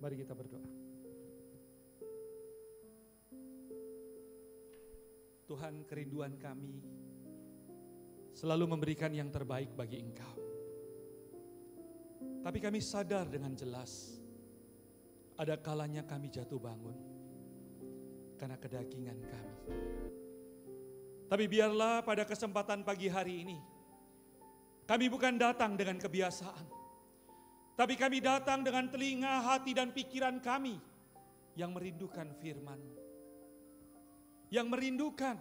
Mari kita berdoa. Tuhan kerinduan kami selalu memberikan yang terbaik bagi Engkau. Tapi kami sadar dengan jelas ada kalanya kami jatuh bangun karena kedagingan kami. Tapi biarlah pada kesempatan pagi hari ini kami bukan datang dengan kebiasaan. Tapi kami datang dengan telinga, hati, dan pikiran kami yang merindukan firman Yang merindukan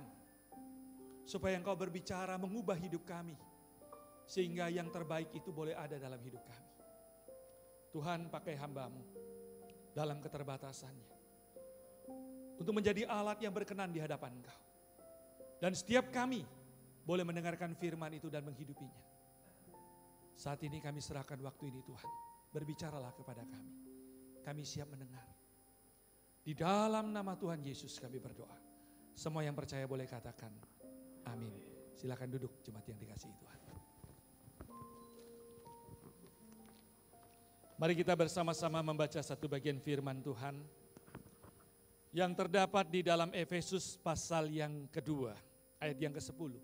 supaya Engkau berbicara mengubah hidup kami. Sehingga yang terbaik itu boleh ada dalam hidup kami. Tuhan pakai hambamu dalam keterbatasannya. Untuk menjadi alat yang berkenan di hadapan engkau. Dan setiap kami boleh mendengarkan firman itu dan menghidupinya. Saat ini kami serahkan waktu ini Tuhan berbicaralah kepada kami. Kami siap mendengar. Di dalam nama Tuhan Yesus kami berdoa. Semua yang percaya boleh katakan amin. Silakan duduk jemaat yang dikasihi Tuhan. Mari kita bersama-sama membaca satu bagian firman Tuhan yang terdapat di dalam Efesus pasal yang kedua, ayat yang ke-10.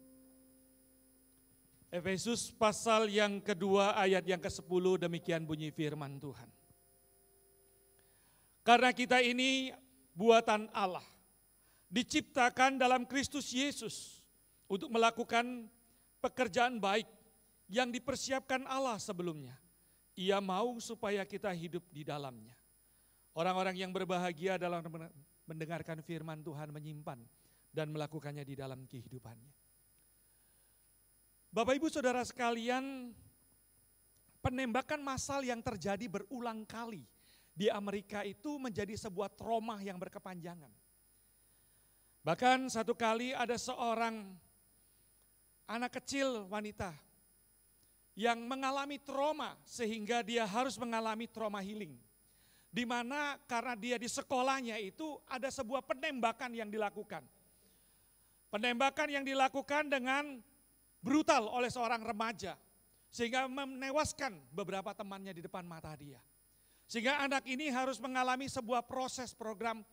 Efesus pasal yang kedua ayat yang ke-10 demikian bunyi firman Tuhan. Karena kita ini buatan Allah, diciptakan dalam Kristus Yesus untuk melakukan pekerjaan baik yang dipersiapkan Allah sebelumnya. Ia mau supaya kita hidup di dalamnya. Orang-orang yang berbahagia dalam mendengarkan firman Tuhan menyimpan dan melakukannya di dalam kehidupannya. Bapak Ibu Saudara sekalian, penembakan massal yang terjadi berulang kali di Amerika itu menjadi sebuah trauma yang berkepanjangan. Bahkan satu kali ada seorang anak kecil wanita yang mengalami trauma sehingga dia harus mengalami trauma healing. Di mana karena dia di sekolahnya itu ada sebuah penembakan yang dilakukan. Penembakan yang dilakukan dengan brutal oleh seorang remaja sehingga menewaskan beberapa temannya di depan mata dia. Sehingga anak ini harus mengalami sebuah proses program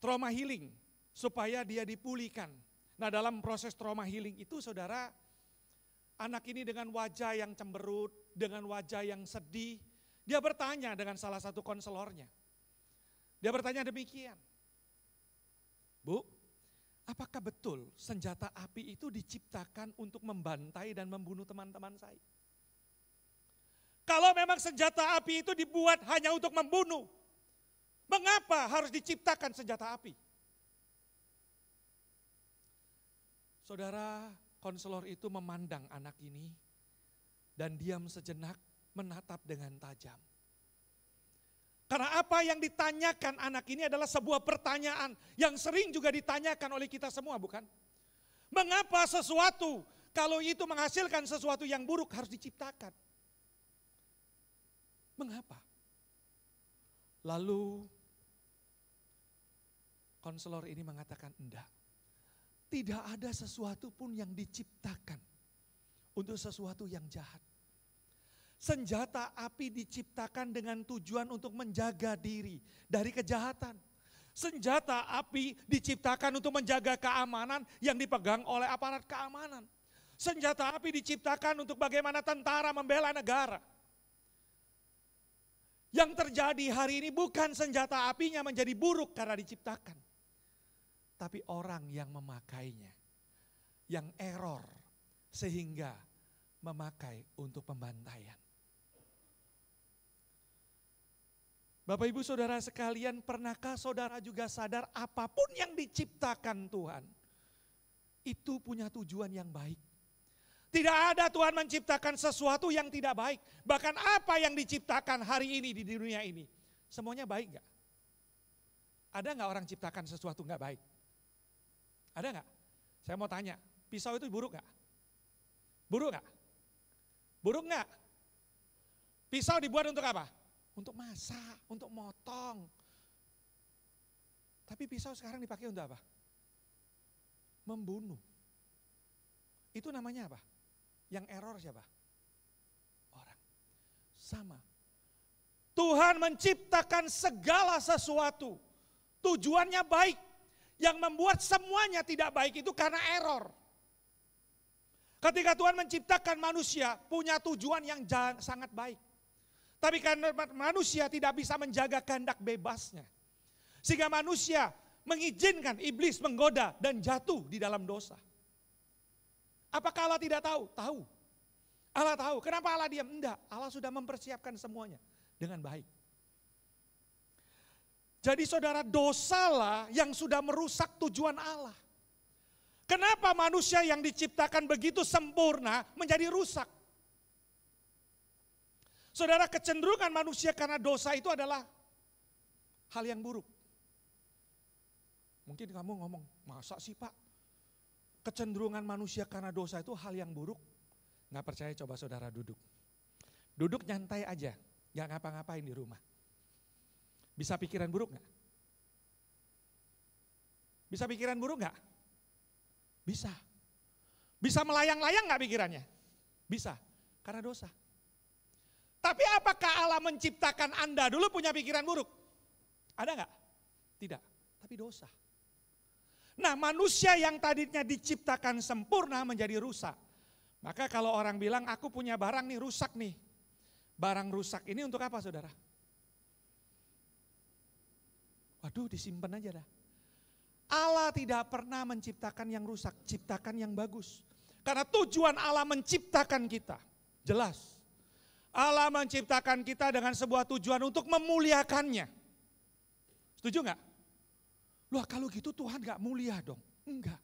trauma healing supaya dia dipulihkan. Nah, dalam proses trauma healing itu Saudara anak ini dengan wajah yang cemberut, dengan wajah yang sedih, dia bertanya dengan salah satu konselornya. Dia bertanya demikian. Bu, betul senjata api itu diciptakan untuk membantai dan membunuh teman-teman saya. Kalau memang senjata api itu dibuat hanya untuk membunuh, mengapa harus diciptakan senjata api? Saudara konselor itu memandang anak ini dan diam sejenak menatap dengan tajam. Karena apa yang ditanyakan anak ini adalah sebuah pertanyaan yang sering juga ditanyakan oleh kita semua, bukan? Mengapa sesuatu kalau itu menghasilkan sesuatu yang buruk harus diciptakan? Mengapa? Lalu konselor ini mengatakan, "Enggak. Tidak ada sesuatu pun yang diciptakan untuk sesuatu yang jahat." Senjata api diciptakan dengan tujuan untuk menjaga diri dari kejahatan. Senjata api diciptakan untuk menjaga keamanan yang dipegang oleh aparat keamanan. Senjata api diciptakan untuk bagaimana tentara membela negara. Yang terjadi hari ini bukan senjata apinya menjadi buruk karena diciptakan. Tapi orang yang memakainya, yang error sehingga memakai untuk pembantaian. Bapak ibu saudara sekalian pernahkah saudara juga sadar apapun yang diciptakan Tuhan. Itu punya tujuan yang baik. Tidak ada Tuhan menciptakan sesuatu yang tidak baik. Bahkan apa yang diciptakan hari ini di dunia ini. Semuanya baik gak? Ada nggak orang ciptakan sesuatu nggak baik? Ada nggak? Saya mau tanya, pisau itu buruk nggak? Buruk nggak? Buruk nggak? Pisau dibuat untuk apa? untuk masak, untuk motong. Tapi pisau sekarang dipakai untuk apa? Membunuh. Itu namanya apa? Yang error siapa? Orang. Sama. Tuhan menciptakan segala sesuatu. Tujuannya baik. Yang membuat semuanya tidak baik itu karena error. Ketika Tuhan menciptakan manusia punya tujuan yang sangat baik. Tapi karena manusia tidak bisa menjaga kehendak bebasnya. Sehingga manusia mengizinkan iblis menggoda dan jatuh di dalam dosa. Apakah Allah tidak tahu? Tahu. Allah tahu. Kenapa Allah diam? Enggak. Allah sudah mempersiapkan semuanya dengan baik. Jadi saudara dosa lah yang sudah merusak tujuan Allah. Kenapa manusia yang diciptakan begitu sempurna menjadi rusak? Saudara kecenderungan manusia karena dosa itu adalah hal yang buruk. Mungkin kamu ngomong, masa sih pak? Kecenderungan manusia karena dosa itu hal yang buruk. Nggak percaya coba saudara duduk. Duduk nyantai aja, nggak ngapa-ngapain di rumah. Bisa pikiran buruk nggak? Bisa pikiran buruk nggak? Bisa. Bisa melayang-layang nggak pikirannya? Bisa, karena dosa. Tapi apakah Allah menciptakan Anda dulu punya pikiran buruk? Ada nggak? Tidak, tapi dosa. Nah manusia yang tadinya diciptakan sempurna menjadi rusak. Maka kalau orang bilang aku punya barang nih rusak nih. Barang rusak ini untuk apa saudara? Waduh disimpan aja dah. Allah tidak pernah menciptakan yang rusak, ciptakan yang bagus. Karena tujuan Allah menciptakan kita. Jelas. Allah menciptakan kita dengan sebuah tujuan untuk memuliakannya. Setuju nggak? Loh kalau gitu Tuhan nggak mulia dong. Enggak.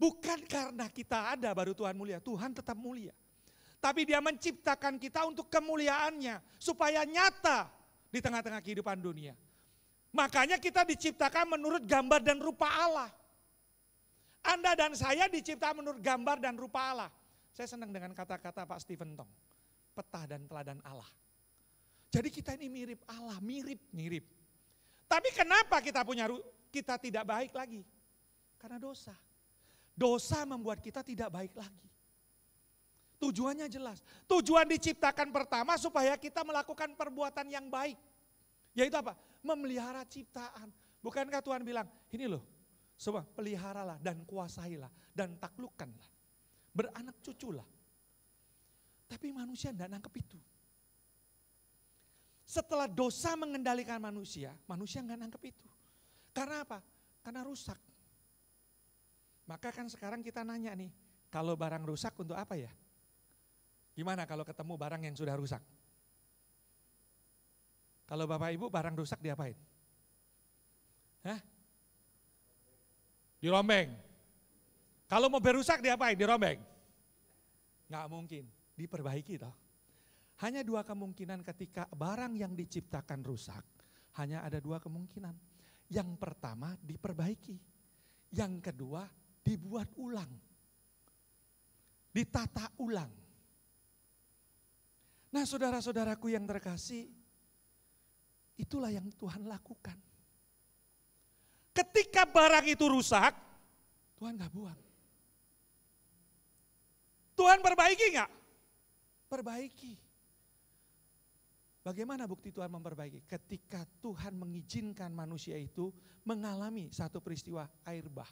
Bukan karena kita ada baru Tuhan mulia. Tuhan tetap mulia. Tapi dia menciptakan kita untuk kemuliaannya. Supaya nyata di tengah-tengah kehidupan dunia. Makanya kita diciptakan menurut gambar dan rupa Allah. Anda dan saya diciptakan menurut gambar dan rupa Allah. Saya senang dengan kata-kata Pak Stephen Tong peta dan teladan Allah. Jadi kita ini mirip Allah, mirip-mirip. Tapi kenapa kita punya kita tidak baik lagi? Karena dosa. Dosa membuat kita tidak baik lagi. Tujuannya jelas. Tujuan diciptakan pertama supaya kita melakukan perbuatan yang baik. Yaitu apa? Memelihara ciptaan. Bukankah Tuhan bilang, ini loh, semua peliharalah dan kuasailah dan taklukkanlah. Beranak cuculah. Tapi manusia tidak nangkep itu. Setelah dosa mengendalikan manusia, manusia nggak nangkep itu. Karena apa? Karena rusak. Maka kan sekarang kita nanya nih, kalau barang rusak untuk apa ya? Gimana kalau ketemu barang yang sudah rusak? Kalau Bapak Ibu barang rusak diapain? Hah? Dirombeng. Kalau mobil rusak diapain? Dirombeng. Nggak mungkin diperbaiki toh. Hanya dua kemungkinan ketika barang yang diciptakan rusak, hanya ada dua kemungkinan. Yang pertama diperbaiki, yang kedua dibuat ulang. Ditata ulang. Nah, saudara-saudaraku yang terkasih, itulah yang Tuhan lakukan. Ketika barang itu rusak, Tuhan gak buang. Tuhan perbaiki nggak? perbaiki. Bagaimana bukti Tuhan memperbaiki? Ketika Tuhan mengizinkan manusia itu mengalami satu peristiwa air bah.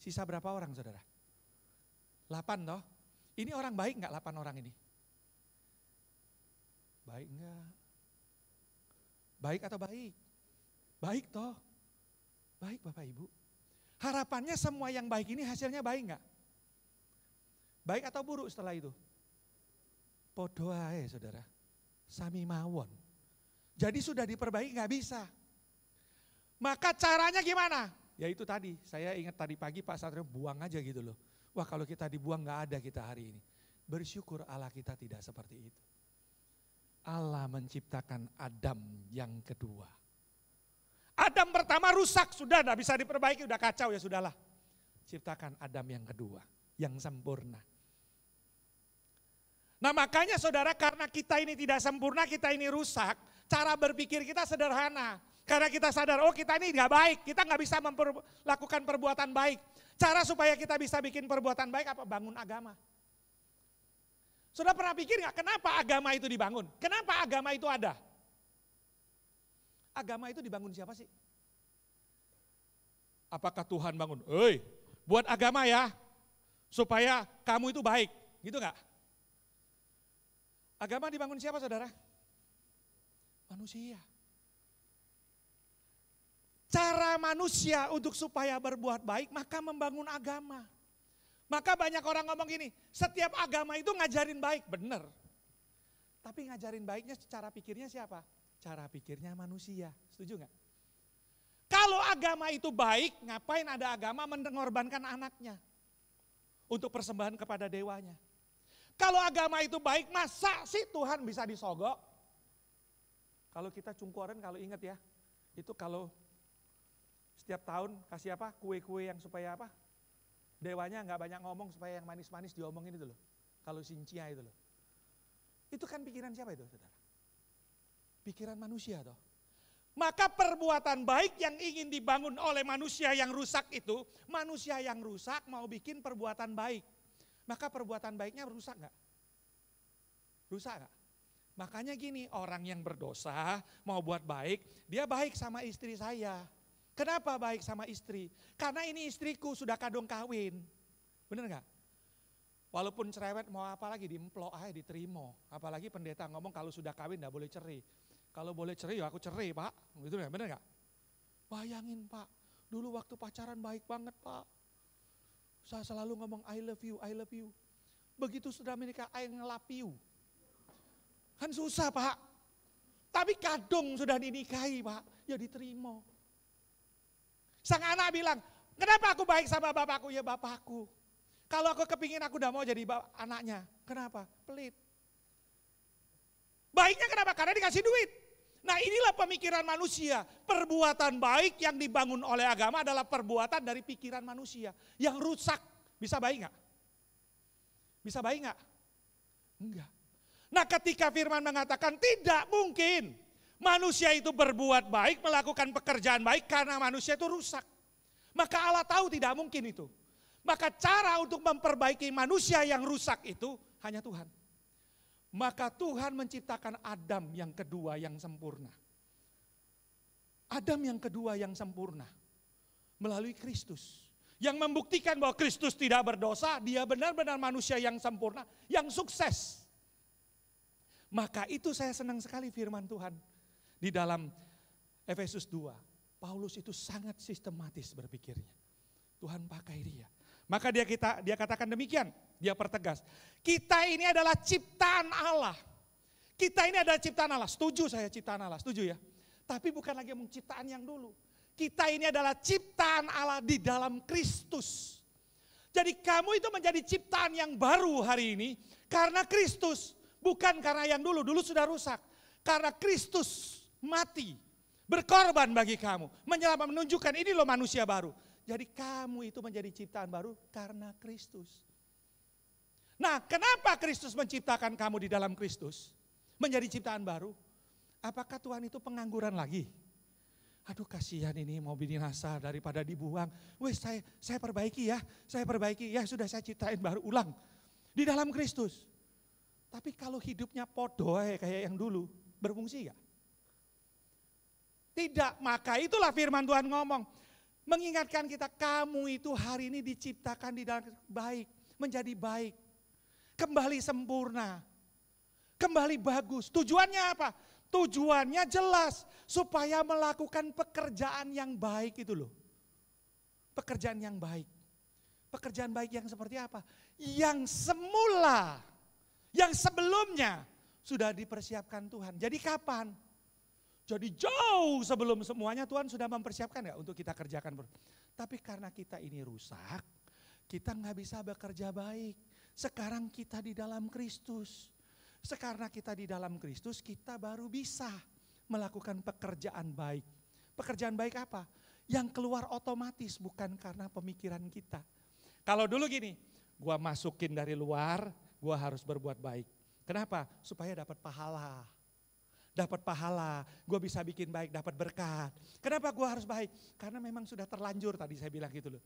Sisa berapa orang saudara? 8 toh. Ini orang baik nggak 8 orang ini? Baik nggak? Baik atau baik? Baik toh. Baik Bapak Ibu. Harapannya semua yang baik ini hasilnya baik nggak? Baik atau buruk setelah itu? Podoai, saudara. Sami mawon. Jadi sudah diperbaiki nggak bisa. Maka caranya gimana? Ya itu tadi, saya ingat tadi pagi Pak Satrio buang aja gitu loh. Wah kalau kita dibuang nggak ada kita hari ini. Bersyukur Allah kita tidak seperti itu. Allah menciptakan Adam yang kedua. Adam pertama rusak, sudah tidak bisa diperbaiki, udah kacau ya sudahlah. Ciptakan Adam yang kedua, yang sempurna. Nah makanya saudara karena kita ini tidak sempurna, kita ini rusak, cara berpikir kita sederhana. Karena kita sadar, oh kita ini nggak baik, kita nggak bisa melakukan perbuatan baik. Cara supaya kita bisa bikin perbuatan baik apa? Bangun agama. Sudah pernah pikir nggak kenapa agama itu dibangun? Kenapa agama itu ada? Agama itu dibangun siapa sih? Apakah Tuhan bangun? Hei, buat agama ya, supaya kamu itu baik. Gitu nggak? Agama dibangun siapa saudara? Manusia. Cara manusia untuk supaya berbuat baik maka membangun agama. Maka banyak orang ngomong gini, setiap agama itu ngajarin baik, benar. Tapi ngajarin baiknya cara pikirnya siapa? Cara pikirnya manusia, setuju nggak? Kalau agama itu baik, ngapain ada agama mengorbankan anaknya? Untuk persembahan kepada dewanya. Kalau agama itu baik, masa sih Tuhan bisa disogok? Kalau kita cungkuran, kalau ingat ya, itu kalau setiap tahun kasih apa? Kue-kue yang supaya apa? Dewanya nggak banyak ngomong supaya yang manis-manis diomongin itu loh. Kalau sincia itu loh. Itu kan pikiran siapa itu saudara? Pikiran manusia toh. Maka perbuatan baik yang ingin dibangun oleh manusia yang rusak itu, manusia yang rusak mau bikin perbuatan baik maka perbuatan baiknya rusak nggak? Rusak nggak? Makanya gini, orang yang berdosa mau buat baik, dia baik sama istri saya. Kenapa baik sama istri? Karena ini istriku sudah kadung kawin. Bener nggak? Walaupun cerewet mau apa lagi diemplok aja diterima. Apalagi pendeta ngomong kalau sudah kawin nggak boleh cerai. Kalau boleh cerai ya aku cerai pak. Gitu ya bener nggak? Bayangin pak, dulu waktu pacaran baik banget pak. Saya selalu ngomong I love you, I love you. Begitu sudah menikah, I love you. Kan susah pak. Tapi kadung sudah dinikahi pak, ya diterima. Sang anak bilang, kenapa aku baik sama bapakku? Ya bapakku. Kalau aku kepingin aku udah mau jadi anaknya. Kenapa? Pelit. Baiknya kenapa? Karena dikasih duit. Nah inilah pemikiran manusia. Perbuatan baik yang dibangun oleh agama adalah perbuatan dari pikiran manusia. Yang rusak. Bisa baik nggak? Bisa baik nggak? Enggak. Nah ketika firman mengatakan tidak mungkin. Manusia itu berbuat baik, melakukan pekerjaan baik karena manusia itu rusak. Maka Allah tahu tidak mungkin itu. Maka cara untuk memperbaiki manusia yang rusak itu hanya Tuhan. Maka Tuhan menciptakan Adam yang kedua yang sempurna. Adam yang kedua yang sempurna melalui Kristus. Yang membuktikan bahwa Kristus tidak berdosa, dia benar-benar manusia yang sempurna, yang sukses. Maka itu saya senang sekali firman Tuhan di dalam Efesus 2. Paulus itu sangat sistematis berpikirnya. Tuhan pakai dia. Maka dia kita dia katakan demikian, dia pertegas. Kita ini adalah ciptaan Allah. Kita ini adalah ciptaan Allah. Setuju saya ciptaan Allah, setuju ya. Tapi bukan lagi ngomong ciptaan yang dulu. Kita ini adalah ciptaan Allah di dalam Kristus. Jadi kamu itu menjadi ciptaan yang baru hari ini karena Kristus, bukan karena yang dulu. Dulu sudah rusak. Karena Kristus mati, berkorban bagi kamu, menyelamat menunjukkan ini loh manusia baru. Jadi kamu itu menjadi ciptaan baru karena Kristus. Nah, kenapa Kristus menciptakan kamu di dalam Kristus? Menjadi ciptaan baru? Apakah Tuhan itu pengangguran lagi? Aduh kasihan ini mau binasa daripada dibuang. Wes saya saya perbaiki ya, saya perbaiki ya sudah saya ciptain baru ulang di dalam Kristus. Tapi kalau hidupnya podoe eh, kayak yang dulu, berfungsi ya? Tidak, maka itulah firman Tuhan ngomong. Mengingatkan kita, kamu itu hari ini diciptakan di dalam baik, menjadi baik. Kembali sempurna, kembali bagus. Tujuannya apa? Tujuannya jelas, supaya melakukan pekerjaan yang baik itu loh. Pekerjaan yang baik. Pekerjaan baik yang seperti apa? Yang semula, yang sebelumnya sudah dipersiapkan Tuhan. Jadi kapan? Jadi jauh sebelum semuanya Tuhan sudah mempersiapkan ya untuk kita kerjakan. Tapi karena kita ini rusak, kita nggak bisa bekerja baik. Sekarang kita di dalam Kristus. Sekarang kita di dalam Kristus, kita baru bisa melakukan pekerjaan baik. Pekerjaan baik apa? Yang keluar otomatis bukan karena pemikiran kita. Kalau dulu gini, gua masukin dari luar, gua harus berbuat baik. Kenapa? Supaya dapat pahala dapat pahala, gue bisa bikin baik, dapat berkat. Kenapa gue harus baik? Karena memang sudah terlanjur tadi saya bilang gitu loh.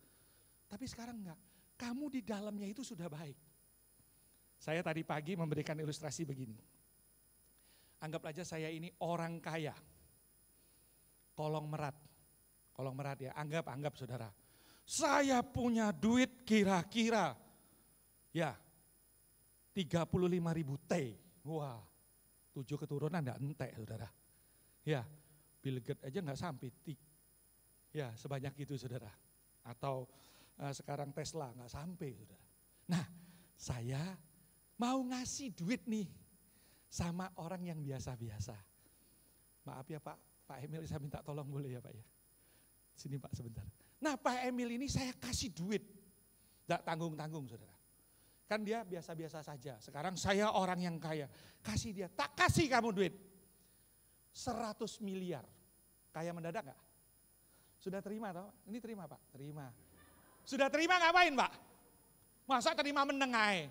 Tapi sekarang enggak, kamu di dalamnya itu sudah baik. Saya tadi pagi memberikan ilustrasi begini. Anggap aja saya ini orang kaya, kolong merat, kolong merat ya, anggap, anggap saudara. Saya punya duit kira-kira, ya, 35 ribu T. Wah, tujuh keturunan enggak entek saudara. Ya, Bill Gates aja nggak sampai tik. Ya, sebanyak itu saudara. Atau uh, sekarang Tesla nggak sampai saudara. Nah, saya mau ngasih duit nih sama orang yang biasa-biasa. Maaf ya Pak, Pak Emil saya minta tolong boleh ya Pak ya. Sini Pak sebentar. Nah Pak Emil ini saya kasih duit. Tidak tanggung-tanggung saudara. Kan dia biasa-biasa saja. Sekarang saya orang yang kaya. Kasih dia, tak kasih kamu duit. 100 miliar. Kaya mendadak gak? Sudah terima toh? Ini terima pak? Terima. Sudah terima ngapain pak? Masa terima menengai?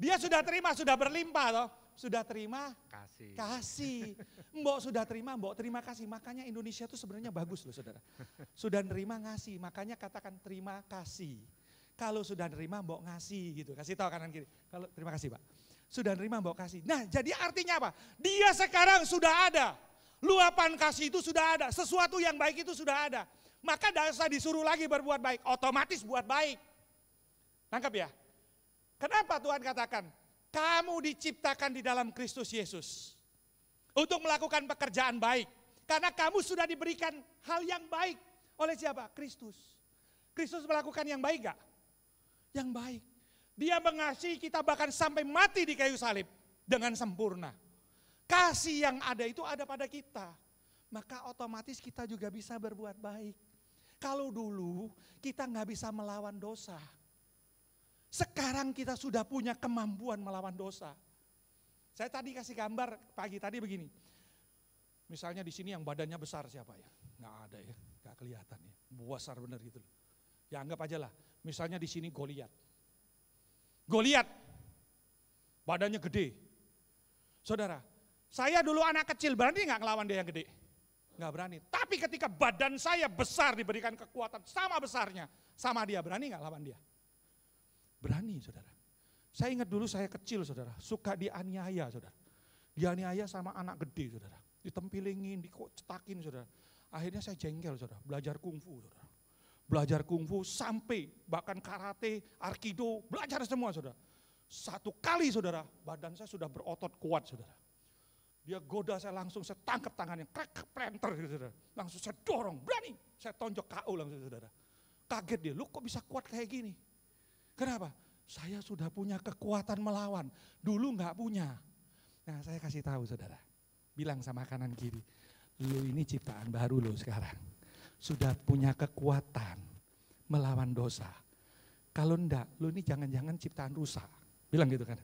Dia sudah terima, sudah berlimpah toh? Sudah terima? Kasih. Kasih. Mbok sudah terima, mbok terima kasih. Makanya Indonesia itu sebenarnya bagus loh saudara. Sudah terima ngasih, makanya katakan terima kasih. Kalau sudah nerima mbok ngasih gitu. Kasih tahu kanan kiri. Kalau terima kasih Pak. Sudah nerima mbok kasih. Nah jadi artinya apa? Dia sekarang sudah ada. Luapan kasih itu sudah ada. Sesuatu yang baik itu sudah ada. Maka tidak usah disuruh lagi berbuat baik. Otomatis buat baik. Tangkap ya? Kenapa Tuhan katakan? Kamu diciptakan di dalam Kristus Yesus. Untuk melakukan pekerjaan baik. Karena kamu sudah diberikan hal yang baik oleh siapa? Kristus. Kristus melakukan yang baik gak? yang baik. Dia mengasihi kita bahkan sampai mati di kayu salib dengan sempurna. Kasih yang ada itu ada pada kita. Maka otomatis kita juga bisa berbuat baik. Kalau dulu kita nggak bisa melawan dosa. Sekarang kita sudah punya kemampuan melawan dosa. Saya tadi kasih gambar pagi tadi begini. Misalnya di sini yang badannya besar siapa ya? Nggak ada ya, nggak kelihatan ya. Besar bener gitu Ya anggap aja lah, Misalnya di sini Goliat. Goliat, badannya gede. Saudara, saya dulu anak kecil, berani nggak ngelawan dia yang gede? Nggak berani. Tapi ketika badan saya besar diberikan kekuatan sama besarnya, sama dia, berani nggak lawan dia? Berani, saudara. Saya ingat dulu saya kecil, saudara. Suka dianiaya, saudara. Dianiaya sama anak gede, saudara. Ditempilingin, dicetakin, saudara. Akhirnya saya jengkel, saudara. Belajar kungfu, saudara belajar kungfu sampai bahkan karate, arkido, belajar semua saudara. Satu kali saudara, badan saya sudah berotot kuat saudara. Dia goda saya langsung, saya tangkap tangannya, krek, planter gitu saudara. Langsung saya dorong, berani, saya tonjok KO langsung saudara. Kaget dia, lu kok bisa kuat kayak gini? Kenapa? Saya sudah punya kekuatan melawan, dulu nggak punya. Nah saya kasih tahu saudara, bilang sama kanan kiri, lu ini ciptaan baru lo sekarang sudah punya kekuatan melawan dosa. Kalau enggak, lu ini jangan-jangan ciptaan rusak. Bilang gitu kan.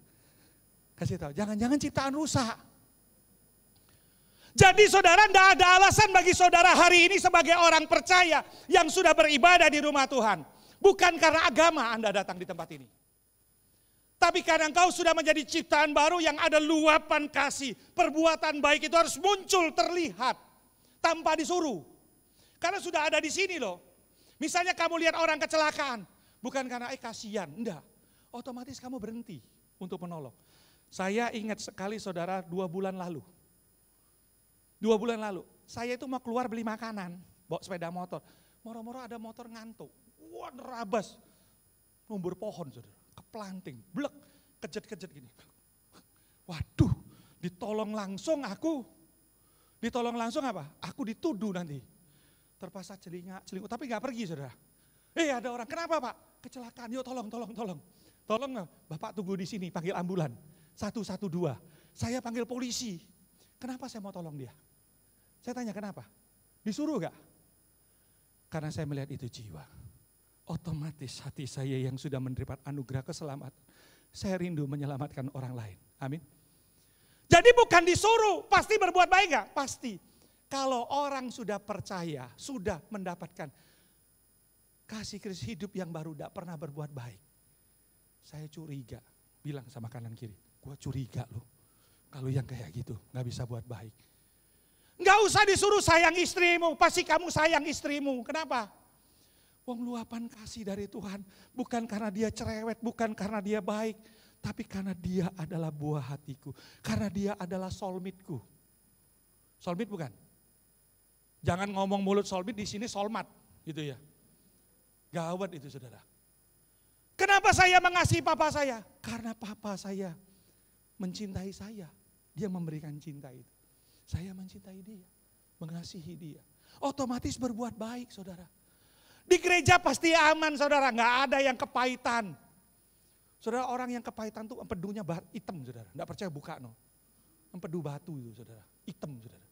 Kasih tahu, jangan-jangan ciptaan rusak. Jadi saudara enggak ada alasan bagi saudara hari ini sebagai orang percaya yang sudah beribadah di rumah Tuhan. Bukan karena agama Anda datang di tempat ini. Tapi karena engkau sudah menjadi ciptaan baru yang ada luapan kasih. Perbuatan baik itu harus muncul terlihat tanpa disuruh. Karena sudah ada di sini loh. Misalnya kamu lihat orang kecelakaan, bukan karena eh kasihan, enggak. Otomatis kamu berhenti untuk menolong. Saya ingat sekali saudara dua bulan lalu. Dua bulan lalu, saya itu mau keluar beli makanan, bawa sepeda motor. Moro-moro ada motor ngantuk, wah nerabas. Numbur pohon saudara, keplanting, blek, kejet-kejet gini. Waduh, ditolong langsung aku. Ditolong langsung apa? Aku dituduh nanti terpaksa jelinga, jelinga. tapi nggak pergi saudara. Eh ada orang, kenapa pak? Kecelakaan, yuk tolong, tolong, tolong. Tolong, eh, bapak tunggu di sini, panggil ambulan. Satu, satu, dua. Saya panggil polisi. Kenapa saya mau tolong dia? Saya tanya kenapa? Disuruh gak? Karena saya melihat itu jiwa. Otomatis hati saya yang sudah menerima anugerah keselamatan. Saya rindu menyelamatkan orang lain. Amin. Jadi bukan disuruh, pasti berbuat baik gak? Pasti. Kalau orang sudah percaya, sudah mendapatkan kasih Kristus hidup yang baru tidak pernah berbuat baik. Saya curiga, bilang sama kanan kiri, gue curiga loh. Kalau yang kayak gitu nggak bisa buat baik. Nggak usah disuruh sayang istrimu, pasti kamu sayang istrimu. Kenapa? Wong luapan kasih dari Tuhan bukan karena dia cerewet, bukan karena dia baik, tapi karena dia adalah buah hatiku, karena dia adalah solmitku. Solmit bukan? Jangan ngomong mulut solbit, di sini solmat gitu ya. Gawat itu saudara. Kenapa saya mengasihi papa saya? Karena papa saya mencintai saya. Dia memberikan cinta itu. Saya mencintai dia, mengasihi dia. Otomatis berbuat baik saudara. Di gereja pasti aman saudara, nggak ada yang kepahitan. Saudara orang yang kepahitan tuh empedunya hitam saudara, nggak percaya buka no. Empedu batu itu saudara, hitam saudara.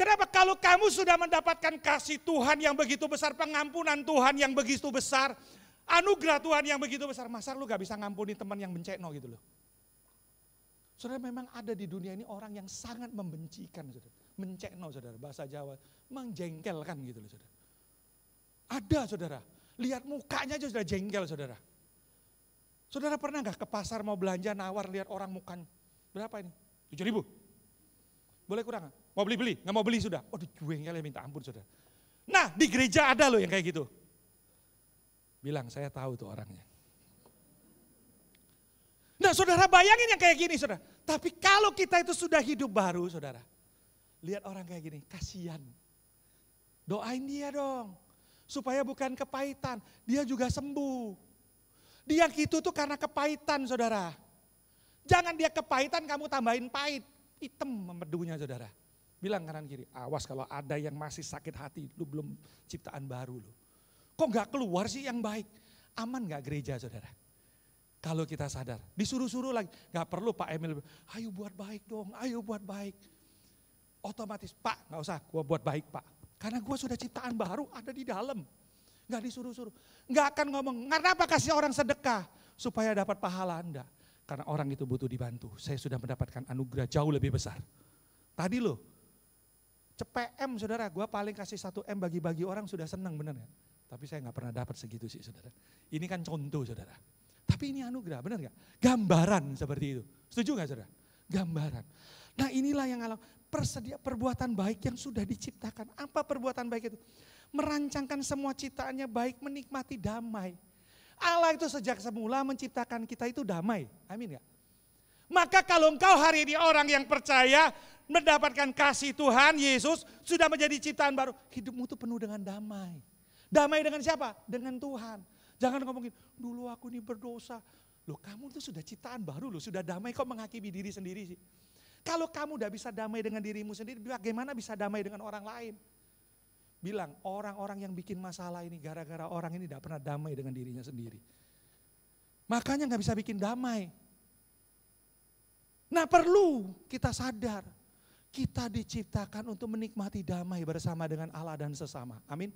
Kenapa kalau kamu sudah mendapatkan kasih Tuhan yang begitu besar, pengampunan Tuhan yang begitu besar, anugerah Tuhan yang begitu besar, masa lu gak bisa ngampuni teman yang bencekno gitu loh. Saudara memang ada di dunia ini orang yang sangat membencikan, saudara. mencekno saudara, bahasa Jawa, menjengkelkan gitu loh saudara. Ada saudara, lihat mukanya aja sudah jengkel saudara. Saudara pernah gak ke pasar mau belanja nawar lihat orang mukanya? Berapa ini? 7 ribu? Boleh kurang? Mau beli-beli? Nggak mau beli sudah. oh jueng kali minta ampun sudah. Nah di gereja ada loh yang kayak gitu. Bilang saya tahu tuh orangnya. Nah saudara bayangin yang kayak gini saudara. Tapi kalau kita itu sudah hidup baru saudara. Lihat orang kayak gini, kasihan. Doain dia dong. Supaya bukan kepahitan, dia juga sembuh. Dia gitu tuh karena kepahitan saudara. Jangan dia kepahitan kamu tambahin pahit hitam memedunya saudara. Bilang kanan kiri, awas kalau ada yang masih sakit hati, lu belum ciptaan baru lu. Kok nggak keluar sih yang baik? Aman nggak gereja saudara? Kalau kita sadar, disuruh-suruh lagi. Nggak perlu Pak Emil, ayo buat baik dong, ayo buat baik. Otomatis, Pak nggak usah gue buat baik Pak. Karena gue sudah ciptaan baru ada di dalam. Nggak disuruh-suruh. Nggak akan ngomong, kenapa kasih orang sedekah? Supaya dapat pahala Anda. Karena orang itu butuh dibantu. Saya sudah mendapatkan anugerah jauh lebih besar. Tadi loh, CPM saudara, gue paling kasih satu M bagi-bagi orang sudah senang bener ya. Tapi saya nggak pernah dapat segitu sih saudara. Ini kan contoh saudara. Tapi ini anugerah, bener nggak? Gambaran seperti itu. Setuju gak saudara? Gambaran. Nah inilah yang alam persedia perbuatan baik yang sudah diciptakan. Apa perbuatan baik itu? Merancangkan semua ciptaannya baik, menikmati damai. Allah itu sejak semula menciptakan kita itu damai. Amin ya. Maka kalau engkau hari ini orang yang percaya mendapatkan kasih Tuhan Yesus sudah menjadi ciptaan baru. Hidupmu itu penuh dengan damai. Damai dengan siapa? Dengan Tuhan. Jangan ngomongin, dulu aku ini berdosa. Loh kamu itu sudah ciptaan baru loh, sudah damai kok menghakimi diri sendiri sih. Kalau kamu udah bisa damai dengan dirimu sendiri, bagaimana bisa damai dengan orang lain? bilang orang-orang yang bikin masalah ini gara-gara orang ini tidak pernah damai dengan dirinya sendiri. Makanya nggak bisa bikin damai. Nah perlu kita sadar, kita diciptakan untuk menikmati damai bersama dengan Allah dan sesama. Amin.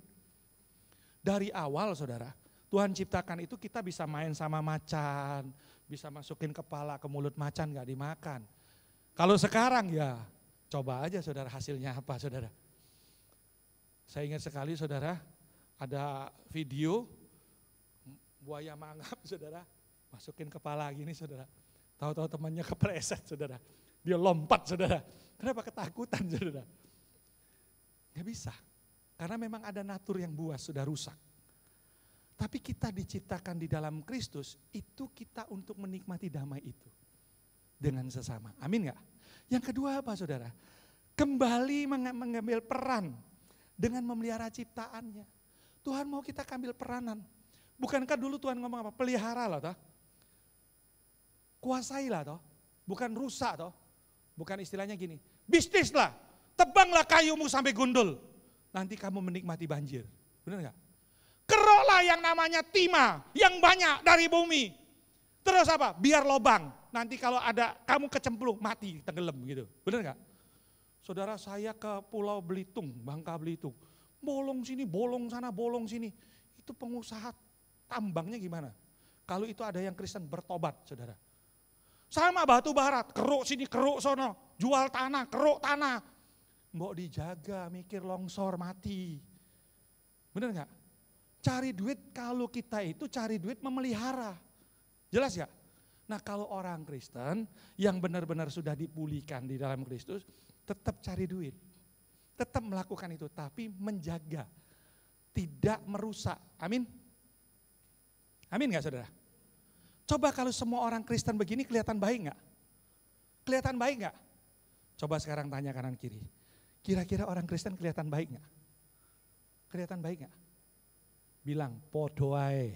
Dari awal saudara, Tuhan ciptakan itu kita bisa main sama macan, bisa masukin kepala ke mulut macan nggak dimakan. Kalau sekarang ya coba aja saudara hasilnya apa saudara. Saya ingat sekali saudara, ada video buaya mangap saudara, masukin kepala gini saudara. Tahu-tahu temannya kepleset saudara. Dia lompat saudara. Kenapa ketakutan saudara? Gak bisa. Karena memang ada natur yang buas sudah rusak. Tapi kita diciptakan di dalam Kristus, itu kita untuk menikmati damai itu. Dengan sesama. Amin gak? Yang kedua apa saudara? Kembali mengambil peran dengan memelihara ciptaannya. Tuhan mau kita ambil peranan. Bukankah dulu Tuhan ngomong apa? Pelihara lah, toh. Kuasailah toh. Bukan rusak toh. Bukan istilahnya gini. Bisnis lah. Tebanglah kayumu sampai gundul. Nanti kamu menikmati banjir. Benar nggak? Keroklah yang namanya timah. Yang banyak dari bumi. Terus apa? Biar lobang. Nanti kalau ada kamu kecemplung mati tenggelam gitu. Benar nggak? Saudara saya ke Pulau Belitung, Bangka Belitung. Bolong sini, bolong sana, bolong sini. Itu pengusaha tambangnya gimana? Kalau itu ada yang Kristen bertobat, saudara. Sama batu barat, keruk sini, keruk sono. Jual tanah, keruk tanah. Mbok dijaga, mikir longsor, mati. Bener nggak? Cari duit kalau kita itu cari duit memelihara. Jelas ya? Nah kalau orang Kristen yang benar-benar sudah dipulihkan di dalam Kristus, tetap cari duit, tetap melakukan itu, tapi menjaga, tidak merusak. Amin. Amin gak saudara? Coba kalau semua orang Kristen begini kelihatan baik gak? Kelihatan baik gak? Coba sekarang tanya kanan kiri. Kira-kira orang Kristen kelihatan baik gak? Kelihatan baik gak? Bilang podoai,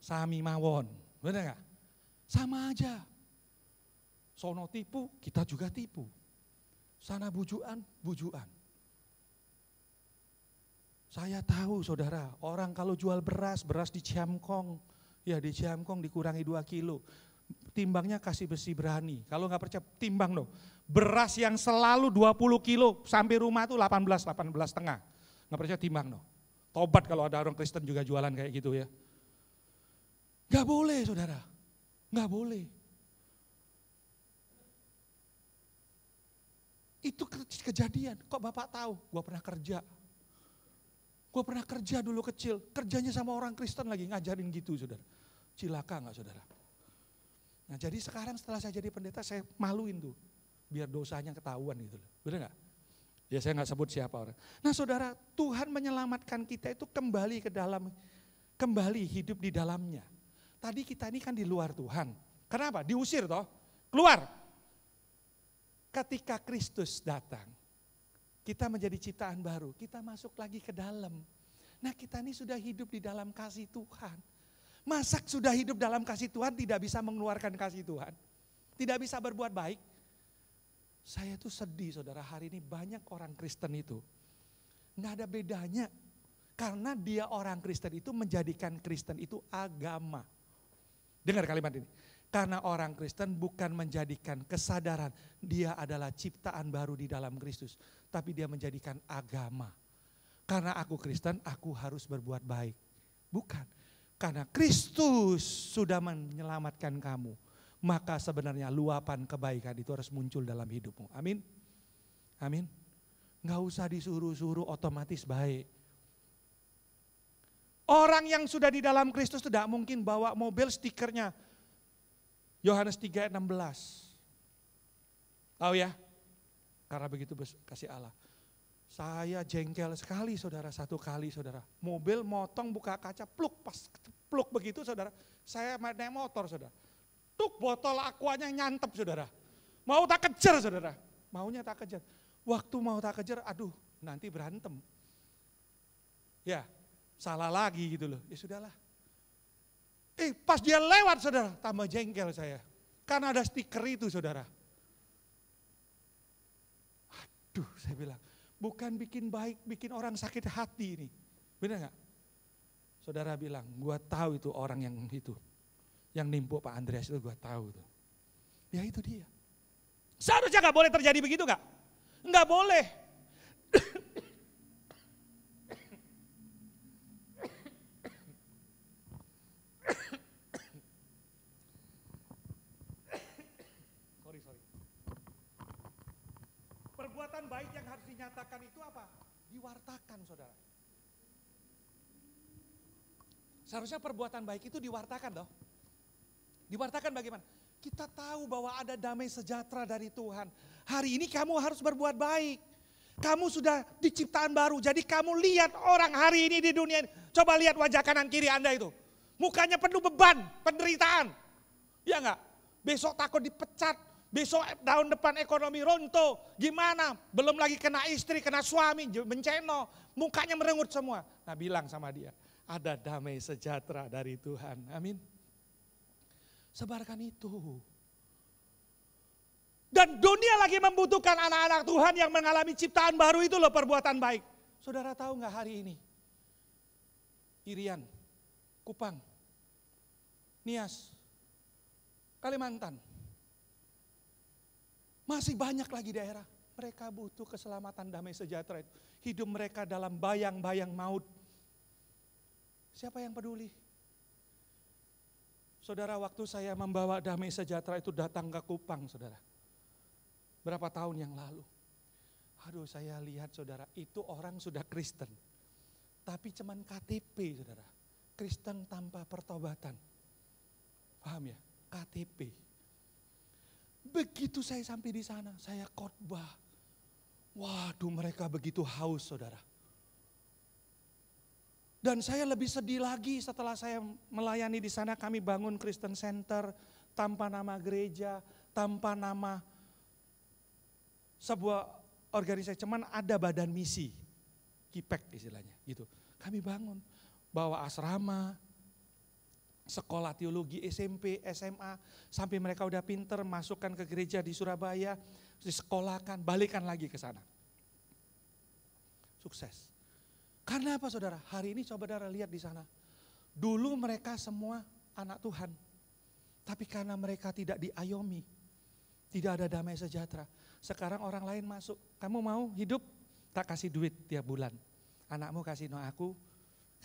sami mawon, benar nggak? Sama aja. Sono tipu, kita juga tipu. Sana bujuan, bujuan. Saya tahu saudara, orang kalau jual beras, beras di Ciamkong, ya di Ciamkong dikurangi 2 kilo. Timbangnya kasih besi berani. Kalau nggak percaya, timbang dong. Beras yang selalu 20 kilo sampai rumah tuh 18, 18 tengah. Nggak percaya timbang dong. Tobat kalau ada orang Kristen juga jualan kayak gitu ya. nggak boleh saudara, nggak boleh. Itu kejadian. Kok Bapak tahu? gue pernah kerja. gue pernah kerja dulu kecil. Kerjanya sama orang Kristen lagi ngajarin gitu, saudara. Cilaka nggak, saudara? Nah, jadi sekarang setelah saya jadi pendeta, saya maluin tuh. Biar dosanya ketahuan gitu bener Ya saya nggak sebut siapa orang. Nah saudara, Tuhan menyelamatkan kita itu kembali ke dalam, kembali hidup di dalamnya. Tadi kita ini kan di luar Tuhan. Kenapa? Diusir toh. Keluar, ketika Kristus datang, kita menjadi ciptaan baru, kita masuk lagi ke dalam. Nah kita ini sudah hidup di dalam kasih Tuhan. Masak sudah hidup dalam kasih Tuhan tidak bisa mengeluarkan kasih Tuhan. Tidak bisa berbuat baik. Saya tuh sedih saudara hari ini banyak orang Kristen itu. Nggak ada bedanya. Karena dia orang Kristen itu menjadikan Kristen itu agama. Dengar kalimat ini. Karena orang Kristen bukan menjadikan kesadaran dia adalah ciptaan baru di dalam Kristus, tapi dia menjadikan agama. Karena aku Kristen, aku harus berbuat baik. Bukan. Karena Kristus sudah menyelamatkan kamu, maka sebenarnya luapan kebaikan itu harus muncul dalam hidupmu. Amin. Amin. Gak usah disuruh-suruh otomatis baik. Orang yang sudah di dalam Kristus tidak mungkin bawa mobil stikernya Yohanes 3 ayat 16. Tahu ya? Karena begitu kasih Allah. Saya jengkel sekali saudara, satu kali saudara. Mobil motong buka kaca, pluk pas pluk begitu saudara. Saya naik motor saudara. Tuk botol akuanya nyantep saudara. Mau tak kejar saudara. Maunya tak kejar. Waktu mau tak kejar, aduh nanti berantem. Ya, salah lagi gitu loh. Ya sudahlah. Eh, pas dia lewat saudara, tambah jengkel saya. Karena ada stiker itu saudara. Aduh, saya bilang, bukan bikin baik, bikin orang sakit hati ini. Benar nggak? Saudara bilang, gua tahu itu orang yang itu. Yang nimpuk Pak Andreas itu gua tahu itu. Ya itu dia. Seharusnya nggak boleh terjadi begitu nggak? Nggak boleh. dinyatakan itu apa? Diwartakan saudara. Seharusnya perbuatan baik itu diwartakan loh. Diwartakan bagaimana? Kita tahu bahwa ada damai sejahtera dari Tuhan. Hari ini kamu harus berbuat baik. Kamu sudah diciptaan baru. Jadi kamu lihat orang hari ini di dunia ini. Coba lihat wajah kanan kiri Anda itu. Mukanya penuh beban, penderitaan. Ya enggak? Besok takut dipecat, Besok tahun depan ekonomi ronto, Gimana? Belum lagi kena istri, kena suami, menceno, Mukanya merengut semua. Nah bilang sama dia, ada damai sejahtera dari Tuhan. Amin. Sebarkan itu. Dan dunia lagi membutuhkan anak-anak Tuhan yang mengalami ciptaan baru itu loh perbuatan baik. Saudara tahu nggak hari ini? Irian, Kupang, Nias, Kalimantan, masih banyak lagi daerah. Mereka butuh keselamatan damai sejahtera Hidup mereka dalam bayang-bayang maut. Siapa yang peduli? Saudara, waktu saya membawa damai sejahtera itu datang ke Kupang, saudara. Berapa tahun yang lalu. Aduh, saya lihat saudara, itu orang sudah Kristen. Tapi cuman KTP, saudara. Kristen tanpa pertobatan. Paham ya? KTP. Begitu saya sampai di sana, saya khotbah. Waduh mereka begitu haus saudara. Dan saya lebih sedih lagi setelah saya melayani di sana kami bangun Kristen Center tanpa nama gereja, tanpa nama sebuah organisasi, cuman ada badan misi, kipek istilahnya gitu. Kami bangun, bawa asrama, sekolah teologi SMP, SMA, sampai mereka udah pinter masukkan ke gereja di Surabaya, disekolahkan, balikan lagi ke sana. Sukses. Karena apa saudara? Hari ini coba saudara lihat di sana. Dulu mereka semua anak Tuhan. Tapi karena mereka tidak diayomi, tidak ada damai sejahtera. Sekarang orang lain masuk, kamu mau hidup? Tak kasih duit tiap bulan. Anakmu kasih no aku,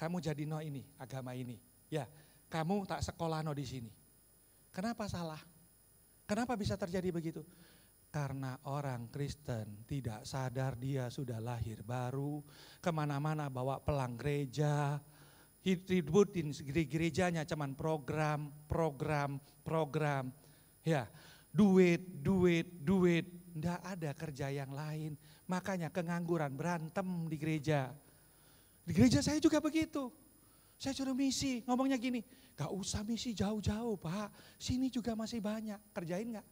kamu jadi no ini, agama ini. Ya, kamu tak sekolah no di sini. Kenapa salah? Kenapa bisa terjadi begitu? Karena orang Kristen tidak sadar dia sudah lahir baru, kemana-mana bawa pelang gereja, hidributin gerejanya cuman program, program, program. Ya, duit, duit, duit, ndak ada kerja yang lain. Makanya kengangguran, berantem di gereja. Di gereja saya juga begitu. Saya suruh misi, ngomongnya gini, Gak usah misi jauh-jauh pak, sini juga masih banyak, kerjain gak?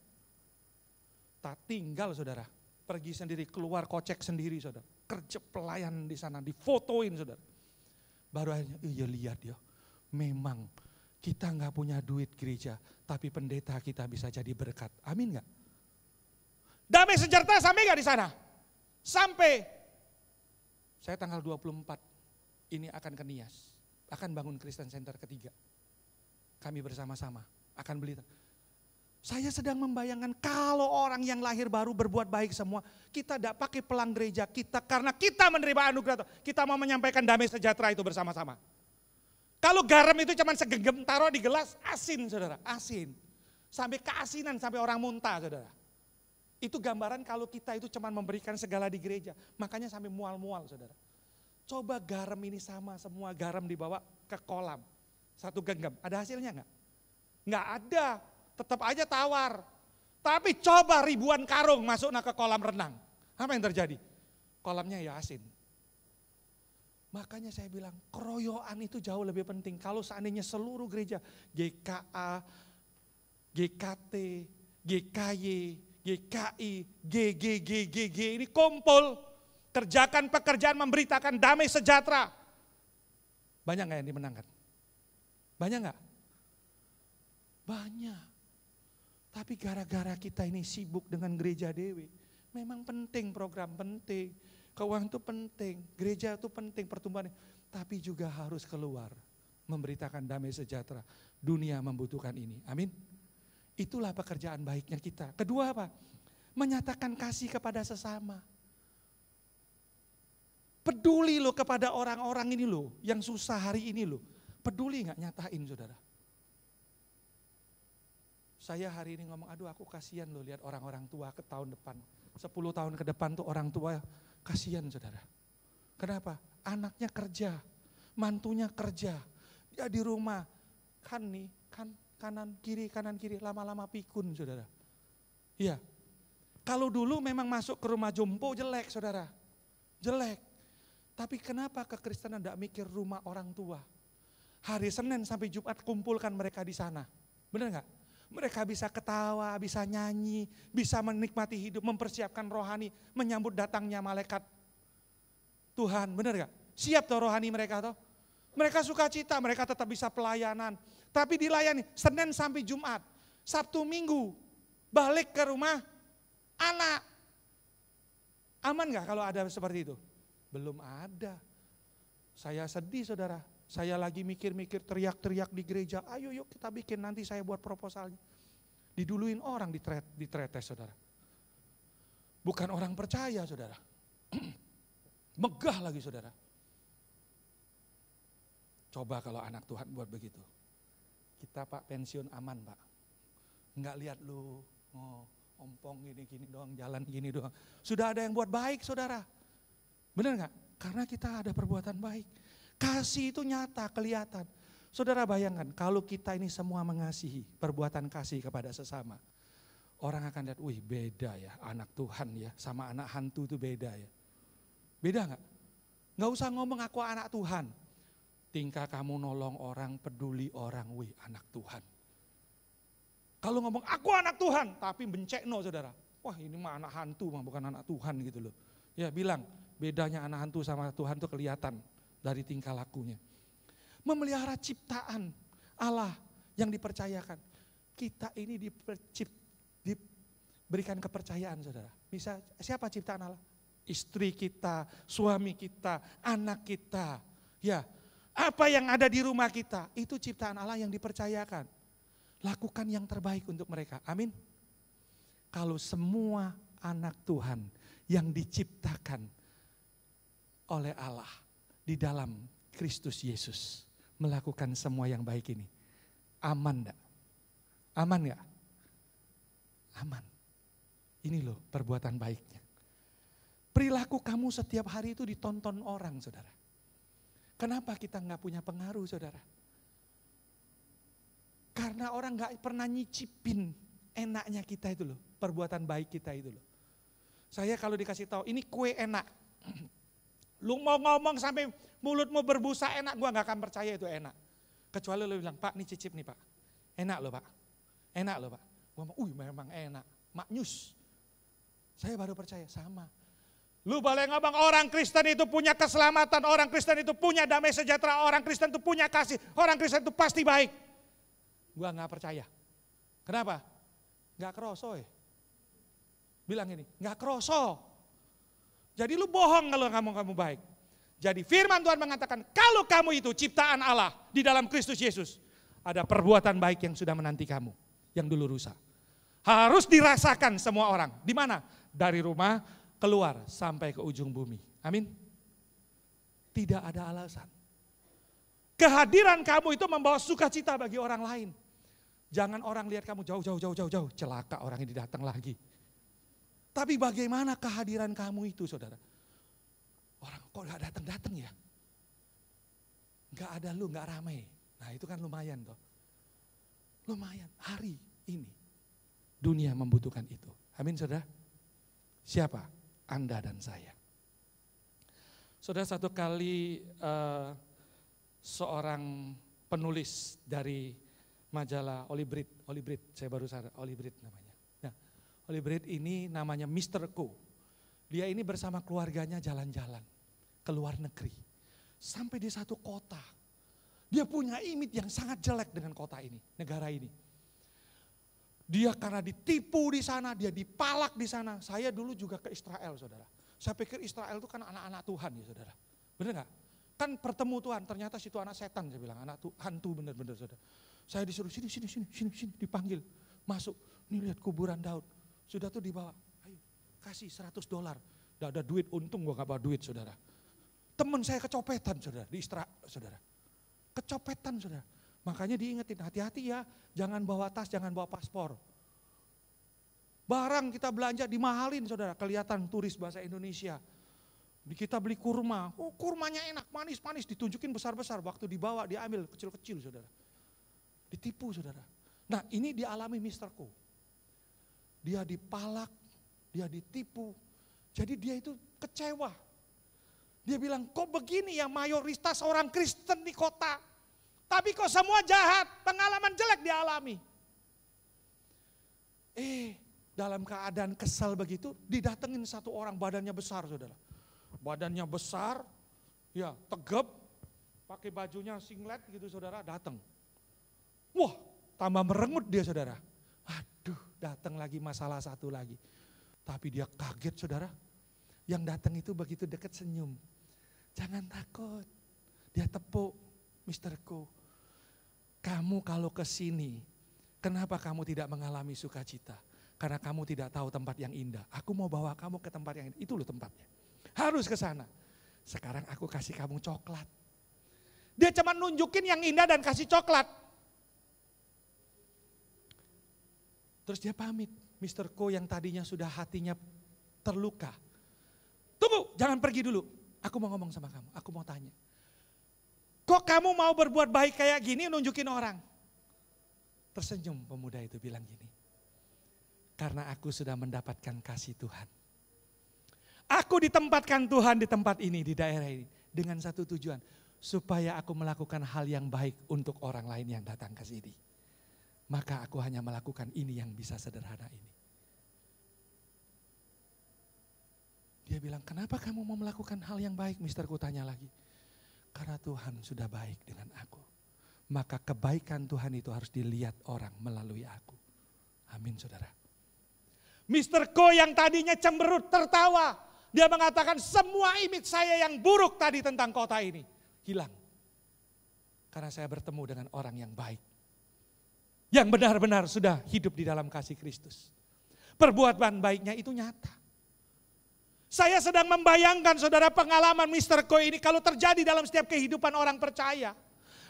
Tak tinggal saudara, pergi sendiri, keluar kocek sendiri saudara. Kerja pelayan di sana, difotoin saudara. Baru akhirnya, iya lihat ya, memang kita gak punya duit gereja, tapi pendeta kita bisa jadi berkat. Amin gak? Damai sejarta sampai gak di sana? Sampai. Saya tanggal 24 ini akan ke Nias, akan bangun Kristen Center ketiga. Kami bersama-sama akan beli. Saya sedang membayangkan kalau orang yang lahir baru berbuat baik semua, kita tidak pakai pelang gereja kita karena kita menerima anugerah, kita mau menyampaikan damai sejahtera itu bersama-sama. Kalau garam itu cuma segenggam taruh di gelas, asin saudara, asin. Sampai keasinan, sampai orang muntah saudara. Itu gambaran kalau kita itu cuma memberikan segala di gereja. Makanya sampai mual-mual saudara. Coba garam ini sama semua garam dibawa ke kolam satu genggam. Ada hasilnya nggak? Nggak ada, tetap aja tawar. Tapi coba ribuan karung masuk ke kolam renang. Apa yang terjadi? Kolamnya ya asin. Makanya saya bilang keroyokan itu jauh lebih penting. Kalau seandainya seluruh gereja GKA, GKT, GKY, GKI, GGGGG ini kumpul. Kerjakan pekerjaan memberitakan damai sejahtera. Banyak nggak yang dimenangkan? Banyak nggak? Banyak. Tapi gara-gara kita ini sibuk dengan gereja Dewi, memang penting program penting, keuangan itu penting, gereja itu penting pertumbuhan, tapi juga harus keluar memberitakan damai sejahtera. Dunia membutuhkan ini. Amin. Itulah pekerjaan baiknya kita. Kedua apa? Menyatakan kasih kepada sesama. Peduli loh kepada orang-orang ini loh, yang susah hari ini loh peduli nggak nyatain saudara. Saya hari ini ngomong, aduh aku kasihan loh lihat orang-orang tua ke tahun depan. 10 tahun ke depan tuh orang tua kasihan saudara. Kenapa? Anaknya kerja, mantunya kerja. ya di rumah, kan nih, kan kanan kiri, kanan kiri, lama-lama pikun saudara. Iya. Kalau dulu memang masuk ke rumah jompo jelek saudara. Jelek. Tapi kenapa kekristenan tidak mikir rumah orang tua? Hari Senin sampai Jumat kumpulkan mereka di sana. Benar nggak? Mereka bisa ketawa, bisa nyanyi, bisa menikmati hidup, mempersiapkan rohani, menyambut datangnya malaikat Tuhan. Benar nggak? Siap tuh rohani mereka tuh. Mereka suka cita, mereka tetap bisa pelayanan. Tapi dilayani Senin sampai Jumat, Sabtu Minggu, balik ke rumah anak. Aman nggak kalau ada seperti itu? Belum ada. Saya sedih saudara, saya lagi mikir-mikir teriak-teriak di gereja, ayo yuk kita bikin nanti saya buat proposalnya. Diduluin orang di tret, saudara. Bukan orang percaya saudara. Megah lagi saudara. Coba kalau anak Tuhan buat begitu. Kita pak pensiun aman pak. Enggak lihat lu. Oh, ompong gini-gini doang, jalan gini doang. Sudah ada yang buat baik saudara. Benar nggak? Karena kita ada perbuatan baik. Kasih itu nyata, kelihatan. Saudara bayangkan, kalau kita ini semua mengasihi, perbuatan kasih kepada sesama. Orang akan lihat, wih beda ya anak Tuhan ya, sama anak hantu itu beda ya. Beda nggak? Nggak usah ngomong aku anak Tuhan. Tingkah kamu nolong orang, peduli orang, wih anak Tuhan. Kalau ngomong aku anak Tuhan, tapi bencek no saudara. Wah ini mah anak hantu mah bukan anak Tuhan gitu loh. Ya bilang bedanya anak hantu sama Tuhan tuh kelihatan dari tingkah lakunya. Memelihara ciptaan Allah yang dipercayakan. Kita ini dipercip, diberikan kepercayaan saudara. Bisa siapa ciptaan Allah? Istri kita, suami kita, anak kita. Ya, apa yang ada di rumah kita itu ciptaan Allah yang dipercayakan. Lakukan yang terbaik untuk mereka. Amin. Kalau semua anak Tuhan yang diciptakan oleh Allah di dalam Kristus Yesus melakukan semua yang baik ini. Aman enggak? Aman enggak? Aman. Ini loh perbuatan baiknya. Perilaku kamu setiap hari itu ditonton orang, saudara. Kenapa kita nggak punya pengaruh, saudara? Karena orang nggak pernah nyicipin enaknya kita itu loh, perbuatan baik kita itu loh. Saya kalau dikasih tahu, ini kue enak. Lu mau ngomong sampai mulutmu berbusa enak, gua nggak akan percaya itu enak. Kecuali lu bilang, Pak, ini cicip nih Pak. Enak loh Pak. Enak loh Pak. gue mau, uh memang enak. Maknyus. Saya baru percaya, sama. Lu boleh ngomong orang Kristen itu punya keselamatan, orang Kristen itu punya damai sejahtera, orang Kristen itu punya kasih, orang Kristen itu pasti baik. Gua nggak percaya. Kenapa? Nggak kerosoy. Eh. Bilang ini, nggak kerosoy. Jadi lu bohong kalau kamu kamu baik. Jadi firman Tuhan mengatakan kalau kamu itu ciptaan Allah di dalam Kristus Yesus. Ada perbuatan baik yang sudah menanti kamu. Yang dulu rusak. Harus dirasakan semua orang. Di mana? Dari rumah keluar sampai ke ujung bumi. Amin. Tidak ada alasan. Kehadiran kamu itu membawa sukacita bagi orang lain. Jangan orang lihat kamu jauh, jauh, jauh, jauh, jauh. Celaka orang ini datang lagi. Tapi bagaimana kehadiran kamu itu saudara? Orang kok gak datang-datang ya? Gak ada lu, gak ramai. Nah itu kan lumayan toh. Lumayan, hari ini dunia membutuhkan itu. Amin saudara. Siapa? Anda dan saya. Saudara satu kali uh, seorang penulis dari majalah Olibrit, Olibrit, saya baru sadar, Olibrit namanya. Holy Spirit ini namanya Mr. Ko. Dia ini bersama keluarganya jalan-jalan ke luar negeri. Sampai di satu kota. Dia punya imit yang sangat jelek dengan kota ini, negara ini. Dia karena ditipu di sana, dia dipalak di sana. Saya dulu juga ke Israel, saudara. Saya pikir Israel itu kan anak-anak Tuhan ya, saudara. Bener nggak? Kan pertemuan Tuhan, ternyata situ anak setan, saya bilang. Anak tuh hantu bener-bener, saudara. Saya disuruh sini, sini, sini, sini, sini, dipanggil. Masuk, nih lihat kuburan Daud sudah tuh dibawa. Ayo, kasih 100 dolar. Tidak ada duit, untung gue gak bawa duit saudara. Temen saya kecopetan saudara, di istra saudara. Kecopetan saudara. Makanya diingetin, hati-hati ya, jangan bawa tas, jangan bawa paspor. Barang kita belanja dimahalin saudara, kelihatan turis bahasa Indonesia. Kita beli kurma, oh kurmanya enak, manis-manis, ditunjukin besar-besar. Waktu dibawa, diambil kecil-kecil saudara. Ditipu saudara. Nah ini dialami misterku dia dipalak, dia ditipu. Jadi dia itu kecewa. Dia bilang, kok begini ya mayoritas orang Kristen di kota. Tapi kok semua jahat, pengalaman jelek dialami. Eh, dalam keadaan kesal begitu, didatengin satu orang badannya besar saudara. Badannya besar, ya tegap, pakai bajunya singlet gitu saudara, datang. Wah, tambah merengut dia saudara datang lagi masalah satu lagi. Tapi dia kaget saudara. Yang datang itu begitu dekat senyum. Jangan takut. Dia tepuk, misterku. Kamu kalau ke sini, kenapa kamu tidak mengalami sukacita? Karena kamu tidak tahu tempat yang indah. Aku mau bawa kamu ke tempat yang indah. Itu loh tempatnya. Harus ke sana. Sekarang aku kasih kamu coklat. Dia cuma nunjukin yang indah dan kasih coklat. Terus dia pamit. Mr. Ko yang tadinya sudah hatinya terluka. Tunggu, jangan pergi dulu. Aku mau ngomong sama kamu, aku mau tanya. Kok kamu mau berbuat baik kayak gini nunjukin orang? Tersenyum pemuda itu bilang gini. Karena aku sudah mendapatkan kasih Tuhan. Aku ditempatkan Tuhan di tempat ini, di daerah ini. Dengan satu tujuan. Supaya aku melakukan hal yang baik untuk orang lain yang datang ke sini maka aku hanya melakukan ini yang bisa sederhana ini. Dia bilang, kenapa kamu mau melakukan hal yang baik, Mister? Ku tanya lagi. Karena Tuhan sudah baik dengan aku. Maka kebaikan Tuhan itu harus dilihat orang melalui aku. Amin, saudara. Mister Ko yang tadinya cemberut tertawa. Dia mengatakan semua image saya yang buruk tadi tentang kota ini. Hilang. Karena saya bertemu dengan orang yang baik yang benar-benar sudah hidup di dalam kasih Kristus. Perbuatan baiknya itu nyata. Saya sedang membayangkan saudara pengalaman Mr. Koi ini kalau terjadi dalam setiap kehidupan orang percaya.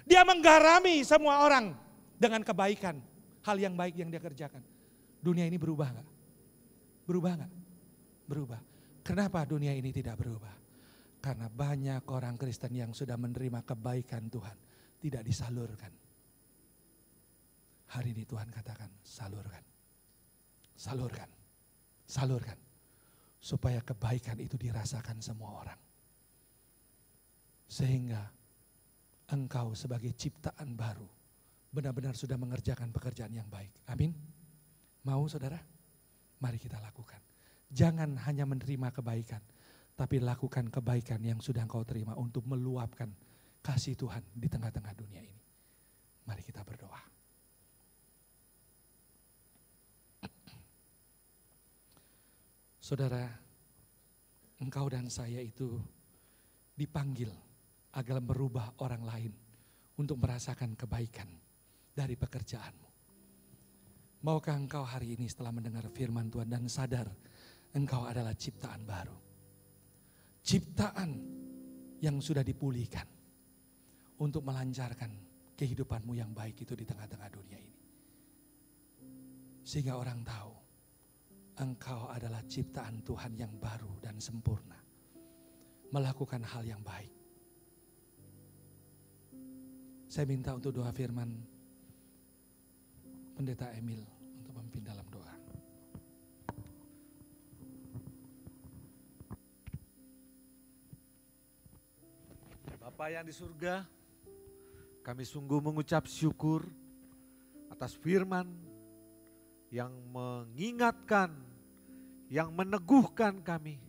Dia menggarami semua orang dengan kebaikan. Hal yang baik yang dia kerjakan. Dunia ini berubah gak? Berubah gak? Berubah. Kenapa dunia ini tidak berubah? Karena banyak orang Kristen yang sudah menerima kebaikan Tuhan. Tidak disalurkan Hari ini Tuhan katakan, salurkan. Salurkan. Salurkan. Supaya kebaikan itu dirasakan semua orang. Sehingga engkau sebagai ciptaan baru benar-benar sudah mengerjakan pekerjaan yang baik. Amin. Mau saudara? Mari kita lakukan. Jangan hanya menerima kebaikan, tapi lakukan kebaikan yang sudah engkau terima untuk meluapkan kasih Tuhan di tengah-tengah dunia ini. Mari kita berdoa. Saudara, engkau dan saya itu dipanggil agar merubah orang lain untuk merasakan kebaikan dari pekerjaanmu. Maukah engkau hari ini setelah mendengar firman Tuhan dan sadar engkau adalah ciptaan baru. Ciptaan yang sudah dipulihkan untuk melancarkan kehidupanmu yang baik itu di tengah-tengah dunia ini. Sehingga orang tahu engkau adalah ciptaan Tuhan yang baru dan sempurna. Melakukan hal yang baik. Saya minta untuk doa firman Pendeta Emil untuk memimpin dalam doa. Bapak yang di surga, kami sungguh mengucap syukur atas firman yang mengingatkan yang meneguhkan kami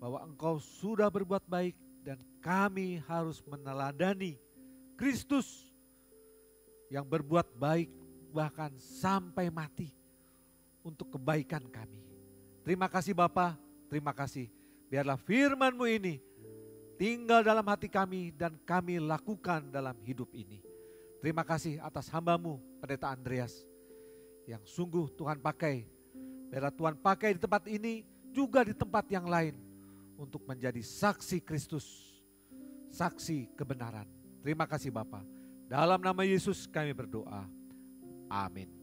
bahwa engkau sudah berbuat baik dan kami harus meneladani Kristus yang berbuat baik bahkan sampai mati untuk kebaikan kami. Terima kasih Bapa, terima kasih. Biarlah firman-Mu ini tinggal dalam hati kami dan kami lakukan dalam hidup ini. Terima kasih atas hambamu, Pendeta Andreas, yang sungguh Tuhan pakai Biarlah Tuhan pakai di tempat ini juga di tempat yang lain untuk menjadi saksi Kristus, saksi kebenaran. Terima kasih Bapak. Dalam nama Yesus kami berdoa. Amin.